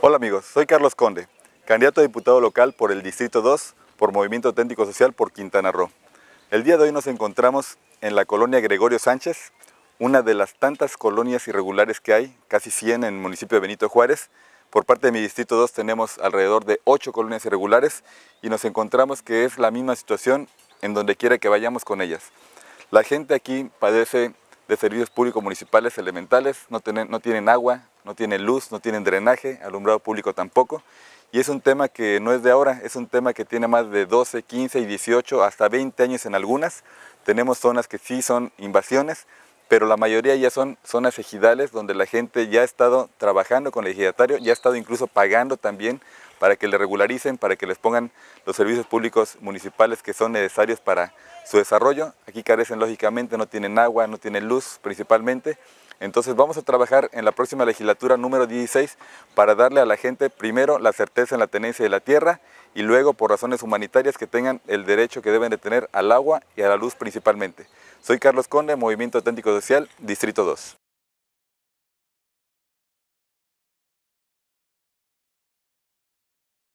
Hola amigos, soy Carlos Conde, candidato a diputado local por el Distrito 2 por Movimiento Auténtico Social por Quintana Roo. El día de hoy nos encontramos en la colonia Gregorio Sánchez, una de las tantas colonias irregulares que hay, casi 100 en el municipio de Benito Juárez. Por parte de mi Distrito 2 tenemos alrededor de 8 colonias irregulares y nos encontramos que es la misma situación en donde quiera que vayamos con ellas. La gente aquí padece de servicios públicos municipales elementales, no tienen, no tienen agua, no tiene luz, no tienen drenaje, alumbrado público tampoco. Y es un tema que no es de ahora, es un tema que tiene más de 12, 15 y 18, hasta 20 años en algunas. Tenemos zonas que sí son invasiones, pero la mayoría ya son zonas ejidales donde la gente ya ha estado trabajando con el ejidatario, ya ha estado incluso pagando también para que le regularicen, para que les pongan los servicios públicos municipales que son necesarios para su desarrollo. Aquí carecen lógicamente, no tienen agua, no tienen luz principalmente, entonces vamos a trabajar en la próxima legislatura número 16 para darle a la gente primero la certeza en la tenencia de la tierra y luego por razones humanitarias que tengan el derecho que deben de tener al agua y a la luz principalmente. Soy Carlos Conde, Movimiento Auténtico Social, Distrito 2.